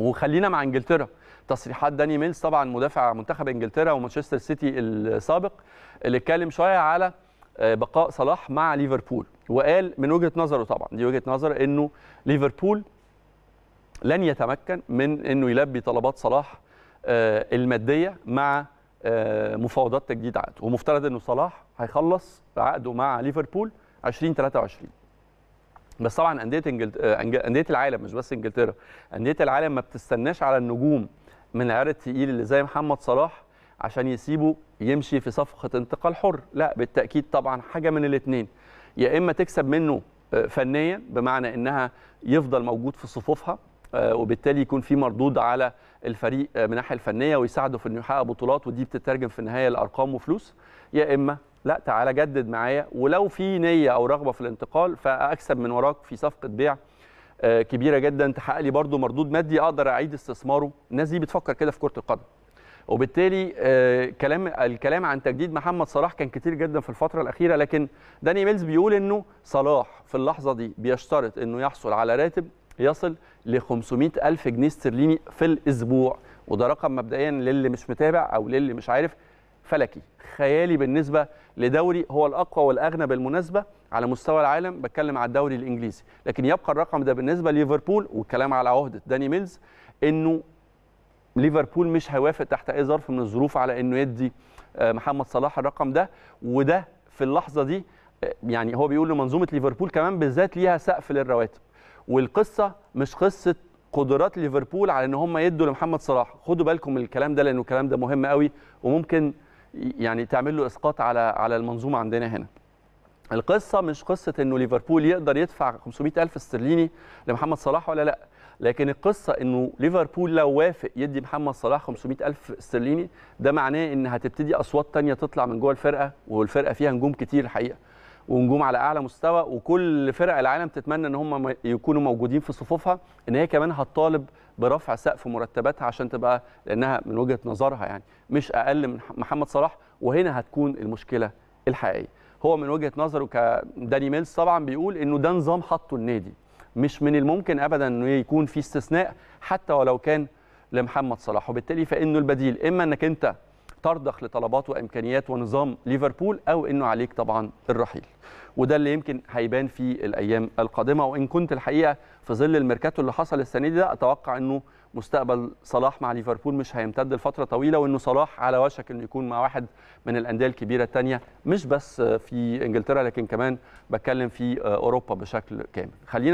وخلينا مع انجلترا تصريحات داني ميلز طبعا مدافع منتخب انجلترا ومانشستر سيتي السابق اللي اتكلم شويه على آه، بقاء صلاح مع ليفربول وقال من وجهه نظره طبعا دي وجهه نظر انه ليفربول لن يتمكن من انه يلبي طلبات صلاح آه، الماديه مع آه، مفاوضات تجديد عقد ومفترض انه صلاح هيخلص عقده مع ليفربول 2023 بس طبعا انديه انجلت... آه، انديه العالم مش بس انجلترا انديه العالم ما بتستناش على النجوم من العيار التقيل اللي زي محمد صلاح عشان يسيبه يمشي في صفقه انتقال حر لا بالتاكيد طبعا حاجه من الاثنين يا اما تكسب منه آه، فنيا بمعنى انها يفضل موجود في صفوفها آه، وبالتالي يكون في مردود على الفريق آه، من الناحيه الفنيه ويساعده في انه يحقق بطولات ودي بتترجم في النهايه لارقام وفلوس يا اما لا تعالى جدد معايا ولو في نيه او رغبه في الانتقال فاكسب من وراك في صفقه بيع آه، كبيره جدا تحقق لي برده مردود مادي اقدر اعيد استثماره الناس دي بتفكر كده في كره القدم وبالتالي كلام الكلام عن تجديد محمد صلاح كان كتير جدا في الفتره الاخيره لكن داني ميلز بيقول انه صلاح في اللحظه دي بيشترط انه يحصل على راتب يصل ل 500 ألف جنيه استرليني في الأسبوع وده رقم مبدئيا للي مش متابع أو للي مش عارف فلكي خيالي بالنسبة لدوري هو الأقوى والأغنى بالمناسبة على مستوى العالم بتكلم على الدوري الإنجليزي لكن يبقى الرقم ده بالنسبة ليفربول والكلام على عهدة داني ميلز إنه ليفربول مش هيوافق تحت أي ظرف من الظروف على إنه يدي آه، محمد صلاح الرقم ده وده في اللحظة دي آه، يعني هو بيقول لمنظومة ليفربول كمان بالذات ليها سقف للرواتب والقصه مش قصه قدرات ليفربول على ان هم يدوا لمحمد صلاح خدوا بالكم من الكلام ده لانه الكلام ده مهم قوي وممكن يعني تعمل له اسقاط على على المنظومه عندنا هنا القصه مش قصه انه ليفربول يقدر يدفع 500 الف استرليني لمحمد صلاح ولا لا لكن القصه انه ليفربول لو وافق يدي محمد صلاح 500 الف استرليني ده معناه ان هتبتدي اصوات تانية تطلع من جوه الفرقه والفرقه فيها نجوم كتير الحقيقه ونجوم على اعلى مستوى وكل فرق العالم تتمنى ان هم يكونوا موجودين في صفوفها ان هي كمان هتطالب برفع سقف مرتباتها عشان تبقى لانها من وجهه نظرها يعني مش اقل من محمد صلاح وهنا هتكون المشكله الحقيقيه هو من وجهه نظره كداني ميلز طبعا بيقول انه ده نظام حطه النادي مش من الممكن ابدا انه يكون في استثناء حتى ولو كان لمحمد صلاح وبالتالي فانه البديل اما انك انت ترضخ لطلبات وامكانيات ونظام ليفربول او انه عليك طبعا الرحيل وده اللي يمكن هيبان في الايام القادمه وان كنت الحقيقه في ظل الميركاتو اللي حصل السنه دي ده اتوقع انه مستقبل صلاح مع ليفربول مش هيمتد لفتره طويله وانه صلاح على وشك انه يكون مع واحد من الانديه الكبيره الثانيه مش بس في انجلترا لكن كمان بتكلم في اوروبا بشكل كامل خلينا